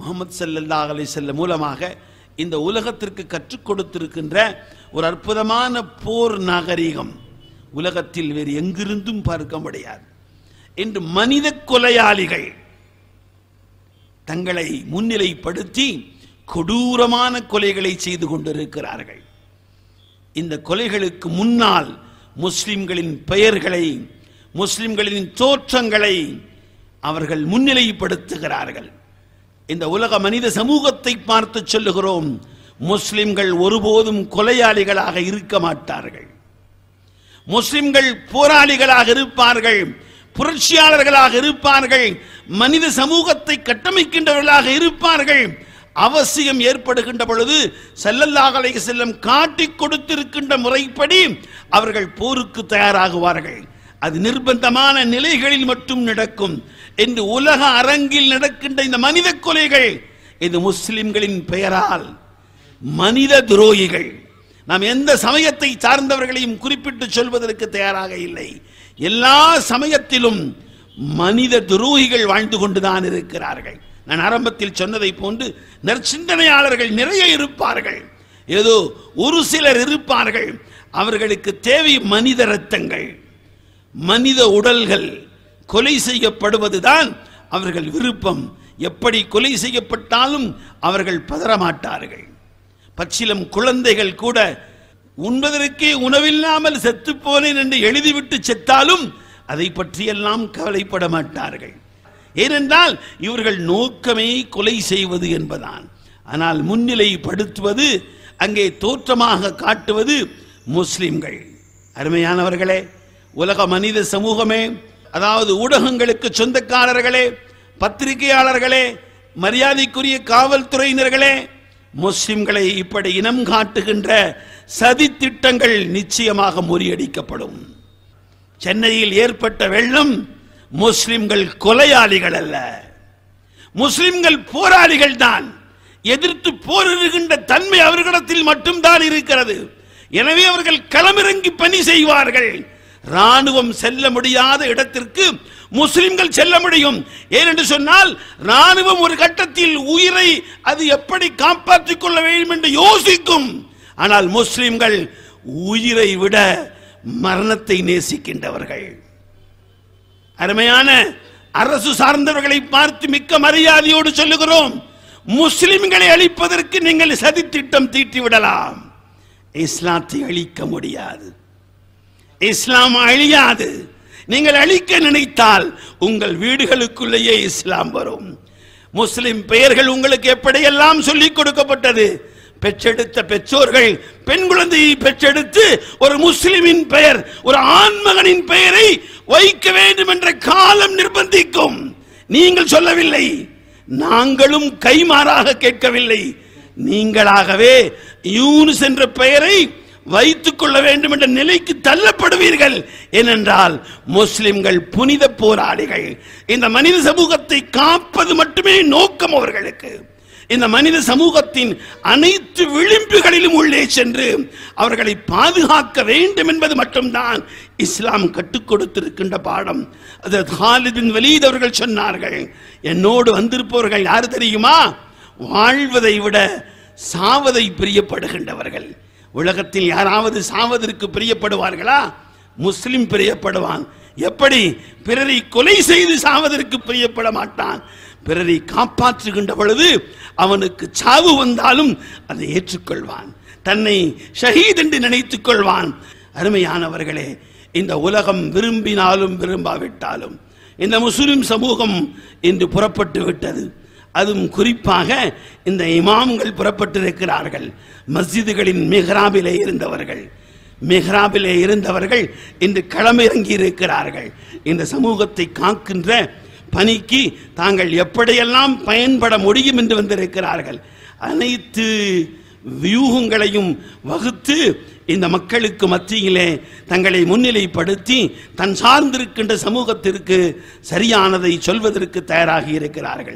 முகமது சல்லல்லா அலை செல்ல மூலமாக இந்த உலகத்திற்கு கற்றுக் கொடுத்திருக்கின்ற ஒரு அற்புதமான போர் நாகரீகம் உலகத்தில் வேறு எங்கிருந்தும் பார்க்க முடியாது என்று மனித கொலையாளிகள் தங்களை முன்னிலைப்படுத்தி கொடூரமான கொலைகளை செய்து கொண்டிருக்கிறார்கள் இந்த கொலைகளுக்கு முன்னால் முஸ்லிம்களின் பெயர்களை முஸ்லிம்களின் தோற்றங்களை அவர்கள் முன்னிலைப்படுத்துகிறார்கள் இந்த உலக மனித சமூகத்தை பார்த்து சொல்லுகிறோம் முஸ்லிம்கள் ஒருபோதும் கொலையாளிகளாக இருக்க மாட்டார்கள் முஸ்லிம்கள் போராளிகளாக இருப்பார்கள் புரட்சியாளர்களாக இருப்பார்கள் மனித சமூகத்தை கட்டமைக்கின்றவர்களாக இருப்பார்கள் அவசியம் ஏற்படுகின்ற பொழுது செல்லல்லாஹலை செல்லம் காட்டி கொடுத்திருக்கின்ற முறைப்படி அவர்கள் போருக்கு தயாராகுவார்கள் அது நிர்பந்தமான நிலைகளில் மட்டும் நடக்கும் என்று உலக அரங்கில் நடக்கின்ற இந்த மனித கொலைகள் இது முஸ்லிம்களின் பெயரால் மனித துரோகிகள் நாம் எந்த சமயத்தை சார்ந்தவர்களையும் குறிப்பிட்டு சொல்வதற்கு தயாராக இல்லை எல்லா சமயத்திலும் மனித துரோகிகள் வாழ்ந்து கொண்டுதான் இருக்கிறார்கள் நான் ஆரம்பத்தில் சொன்னதை போன்று நற்சிந்தனையாளர்கள் நிறைய இருப்பார்கள் ஏதோ ஒரு சிலர் இருப்பார்கள் அவர்களுக்கு தேவை மனித ரத்தங்கள் மனித உடல்கள் கொலை செய்யப்படுவதுதான் அவர்கள் விருப்பம் எப்படி கொலை செய்யப்பட்டாலும் அவர்கள் பதறமாட்டார்கள் பச்சிலம் குழந்தைகள் கூட உண்பதற்கே உணவில்லாமல் செத்து போனேன் என்று எழுதிவிட்டு செத்தாலும் அதை பற்றியெல்லாம் கவலைப்பட மாட்டார்கள் ஏனென்றால் இவர்கள் நோக்கமே கொலை செய்வது என்பதான் ஆனால் முன்னிலைப்படுத்துவது அங்கே தோற்றமாக காட்டுவது முஸ்லிம்கள் அருமையானவர்களே உலக மனித சமூகமே அதாவது ஊடகங்களுக்கு சொந்தக்காரர்களே பத்திரிகையாளர்களே மரியாதைக்குரிய காவல்துறையினர்களே முஸ்லிம்களை இப்படி இனம் காட்டுகின்ற சதி திட்டங்கள் நிச்சயமாக முறியடிக்கப்படும் சென்னையில் ஏற்பட்ட வெள்ளம் முஸ்லிம்கள் கொலையாளிகள் அல்ல முஸ்லிம்கள் போராளிகள் தான் எதிர்த்து போரிடுகின்ற தன்மை அவர்களிடத்தில் மட்டும்தான் இருக்கிறது எனவே அவர்கள் களமிறங்கி பணி செய்வார்கள் ராணுவம் செல்ல முடியாத இடத்திற்கு முஸ்லிம்கள் செல்ல முடியும் ஏனென்று சொன்னால் ராணுவம் ஒரு கட்டத்தில் உயிரை அது எப்படி காப்பாற்றிக் கொள்ள வேண்டும் என்று யோசிக்கும் ஆனால் முஸ்லிம்கள் உயிரை விட மரணத்தை நேசிக்கின்றவர்கள் அருமையான அரசு சார்ந்தவர்களை பார்த்து மிக்க மரியாதையோடு சொல்லுகிறோம் முஸ்லிம்களை அழிப்பதற்கு நீங்கள் சதி திட்டம் தீட்டி விடலாம் இஸ்லாத்தை அழிக்க முடியாது இஸ்லாம் அழியாது நீங்கள் அழிக்க நினைத்தால் உங்கள் வீடுகளுக்குள்ளேயே இஸ்லாம் வரும் முஸ்லிம் பெயர்கள் உங்களுக்கு எப்படியெல்லாம் சொல்லிக் கொடுக்கப்பட்டது பெற்றெடுத்த பெற்றோர்கள் பெண் குழந்தையை பெற்றெடுத்து ஒரு முஸ்லிமின் பெயர் ஒரு ஆண்மகனின் பெயரை வைக்க வேண்டும் என்ற காலம் நிர்பந்திக்கும் நீங்கள் சொல்லவில்லை நாங்களும் கைமாறாக கேட்கவில்லை நீங்களாகவே யூனுஸ் என்ற பெயரை வைத்துக் கொள்ள வேண்டும் என்ற நிலைக்கு தள்ளப்படுவீர்கள் ஏனென்றால் முஸ்லிம்கள் புனித போராளிகள் இந்த மனித சமூகத்தை காப்பது மட்டுமே நோக்கம் அவர்களுக்கு இந்த மனித சமூகத்தின் அனைத்து விளிம்புகளிலும் உள்ளே சென்று அவர்களை பாதுகாக்க வேண்டும் என்பது மட்டும்தான் இஸ்லாம் கற்றுக் கொடுத்திருக்கின்ற பாடம் அது ஹாலிதின் வலீத் அவர்கள் சொன்னார்கள் என்னோடு வந்திருப்பவர்கள் யார் தெரியுமா வாழ்வதை விட சாவதை பிரியப்படுகின்றவர்கள் உலகத்தில் யாராவது சாவதற்கு பிரியப்படுவார்களா முஸ்லிம் பிரியப்படுவான் எப்படி பிறரை கொலை செய்து சாவதற்கு பிரியப்பட மாட்டான் பிறரை காப்பாற்றுகின்ற பொழுது அவனுக்கு சாவு வந்தாலும் அதை ஏற்றுக்கொள்வான் தன்னை ஷஹீத் என்று நினைத்துக் கொள்வான் அருமையானவர்களே இந்த உலகம் விரும்பினாலும் விரும்பாவிட்டாலும் இந்த முஸ்லிம் சமூகம் இன்று புறப்பட்டு விட்டது அதுவும் குறிப்பாக இந்த இமாம்கள் புறப்பட்டிருக்கிறார்கள் மஸ்ஜிதுகளின் மெஹ்ராபிலே இருந்தவர்கள் மெஹ்ராபிலே இருந்தவர்கள் இன்று களமிறங்கி இருக்கிறார்கள் இந்த சமூகத்தை காக்கின்ற பணிக்கு தாங்கள் எப்படியெல்லாம் பயன்பட முடியும் என்று வந்திருக்கிறார்கள் அனைத்து வியூகங்களையும் வகுத்து இந்த மக்களுக்கு மத்தியிலே தங்களை முன்னிலைப்படுத்தி தன் சார்ந்திருக்கின்ற சமூகத்திற்கு சரியானதை சொல்வதற்கு தயாராகி இருக்கிறார்கள்